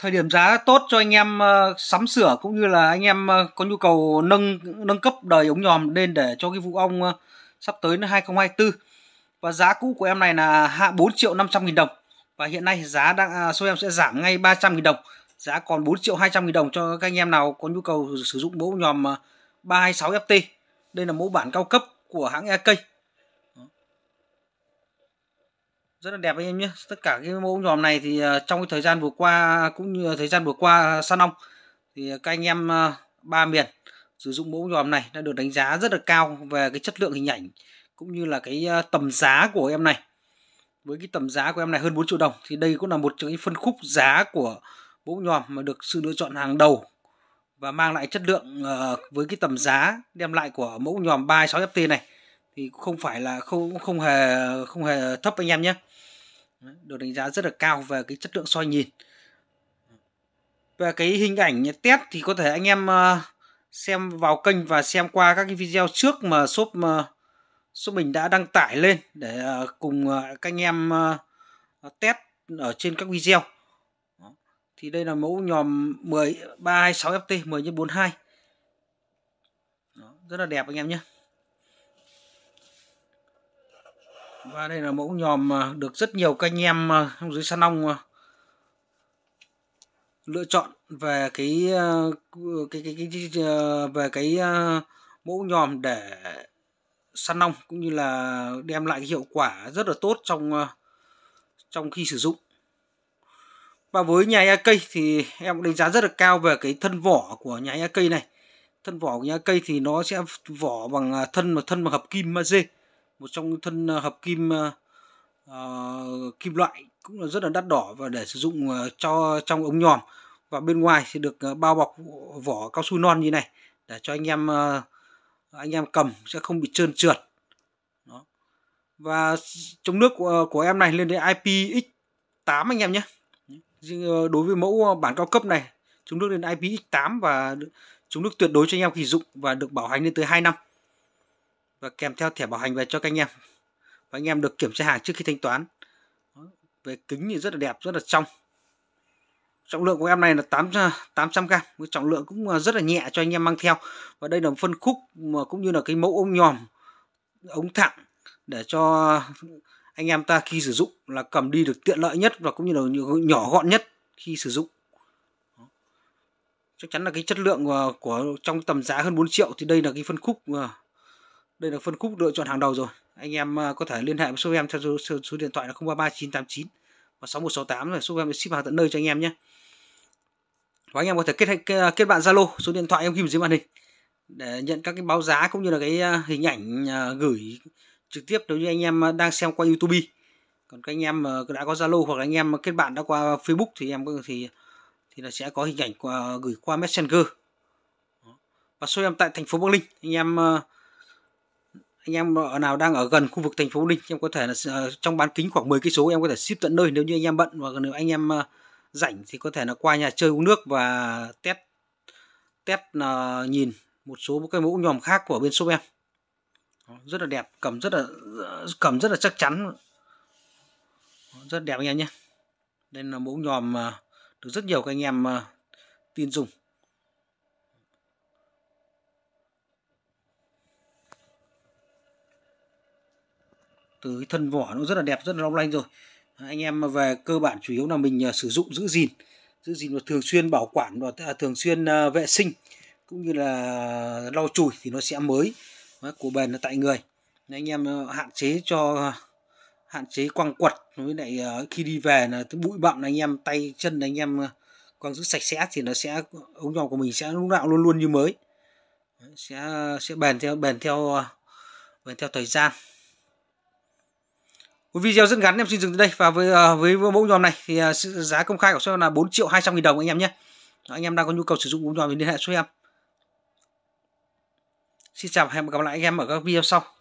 thời điểm giá tốt cho anh em ờ, sắm sửa cũng như là anh em ờ, có nhu cầu nâng nâng cấp đời ống nhòm lên để cho cái vụ ong ờ, sắp tới năm 2024 và giá cũ của em này là hạ 4 triệu 500 nghìn đồng và hiện nay giá đang à, số em sẽ giảm ngay 300 nghìn đồng giá còn 4 triệu 200 nghìn đồng cho các anh em nào có nhu cầu sử dụng mẫu nhòm 326 FT đây là mẫu bản cao cấp của hãng EK rất là đẹp anh em nhé tất cả cái mẫu nhòm này thì ờ, trong cái thời gian vừa qua cũng như thời gian vừa qua ờ, săn ong thì ờ, các anh em ba miền sử dụng mẫu nhòm này đã được đánh giá rất là cao về cái chất lượng hình ảnh cũng như là cái tầm giá của em này với cái tầm giá của em này hơn 4 triệu đồng thì đây cũng là một trong những phân khúc giá của mẫu nhòm mà được sự lựa chọn hàng đầu và mang lại chất lượng với cái tầm giá đem lại của mẫu nhòm 36FT này thì không phải là không không hề không hề thấp anh em nhé được đánh giá rất là cao về cái chất lượng soi nhìn về cái hình ảnh test thì có thể anh em ờ, xem vào kênh và xem qua các cái video trước mà shop mà ờ, shop mình đã đăng tải lên để ờ, cùng các anh em test ở trên các video thì đây là mẫu nhòm 10 326 FT 10 x 42 Đó, rất là đẹp anh em nhé và đây là mẫu nhòm à, được rất nhiều các anh em à, trong dưới săn ong à, lựa chọn về cái cái cái, cái, cái về cái mẫu nhòm để săn ong cũng như là đem lại cái hiệu quả rất là tốt trong trong khi sử dụng và với nhà cây thì em đánh giá rất là cao về cái thân vỏ của nhà cây này thân vỏ của nhà cây thì nó sẽ vỏ bằng thân mà thân bằng hợp kim magie một trong thân ờ, hợp kim uh, kim loại cũng là rất là đắt đỏ và để sử dụng cho trong ống nhòm và bên ngoài thì được bao bọc vỏ cao su non như này để cho anh em anh em cầm sẽ không bị trơn trượt Đó. và chống nước của, của em này lên đến IPX 8 anh em nhé đối với mẫu bản cao cấp này chống nước lên IPX 8 và chống nước tuyệt đối cho anh em khi dụng và được bảo hành lên tới 2 năm và kèm theo thẻ bảo hành về cho các anh em và anh em được kiểm tra hàng trước khi thanh toán về kính thì rất là đẹp rất là trong trọng lượng của em này là 8 800 g trọng lượng cũng à, rất là nhẹ cho anh em mang theo và đây là phân khúc mà cũng như là cái mẫu ống nhòm ống thẳng để cho anh em ta khi sử dụng là cầm đi được tiện lợi nhất và cũng như là nhỏ gọn nhất khi sử dụng chắc chắn là cái chất lượng của, à, của trong tầm giá hơn 4 triệu thì đây là cái phân khúc à, đây là phân khúc lựa chọn hàng đầu rồi anh em à, có thể liên hệ với shop em theo số, số, số điện thoại là 033989 và 6168 rồi shop em ship hàng tận nơi cho anh em nhé và anh em có thể kết à, kết, bạn Zalo số điện thoại em ghi dưới màn hình để nhận các cái báo giá cũng như là cái à, hình ảnh gửi trực tiếp nếu như anh em đang xem qua YouTube còn các anh em đã có Zalo hoặc là anh em kết bạn đã qua Facebook thì em thì thì là sẽ có hình ảnh qua, gửi qua Messenger và số em tại thành phố Bắc Ninh anh em anh em nào đang ở gần khu vực thành phố Ninh em có thể là ờ, trong bán kính khoảng 10 cây số em có thể ship tận nơi nếu như anh em bận và nếu anh em ờ, rảnh thì có thể là qua nhà chơi uống nước và test test là ờ, nhìn một số cái mẫu nhòm khác của bên shop em rất là đẹp cầm rất là cầm rất là chắc chắn rất đẹp anh em nhé đây là mẫu nhòm được rất nhiều các anh em tin dùng từ cái thân vỏ nó rất là đẹp rất là long lanh rồi anh em về cơ bản chủ yếu là mình à, sử dụng giữ gìn giữ gìn và thường xuyên bảo quản và à, thường xuyên à, vệ sinh cũng như là lau chùi thì nó sẽ mới của bền là tại người anh em hạn chế cho hạn chế quăng quật với lại khi đi về là bụi bặm là anh em tay chân là anh em quăng giữ sạch sẽ thì nó sẽ ống nhỏ của mình sẽ lúc nào luôn luôn như mới sẽ sẽ bền theo bền theo bền theo thời gian video rất ngắn em xin dừng tới đây và với ờ, với mẫu nhòm này thì ờ, giá công khai của shop là 4 triệu 200 nghìn đồng anh em nhé anh em đang có nhu cầu sử dụng mẫu nhòm thì liên hệ shop em xin chào và hẹn gặp lại anh em ở các video sau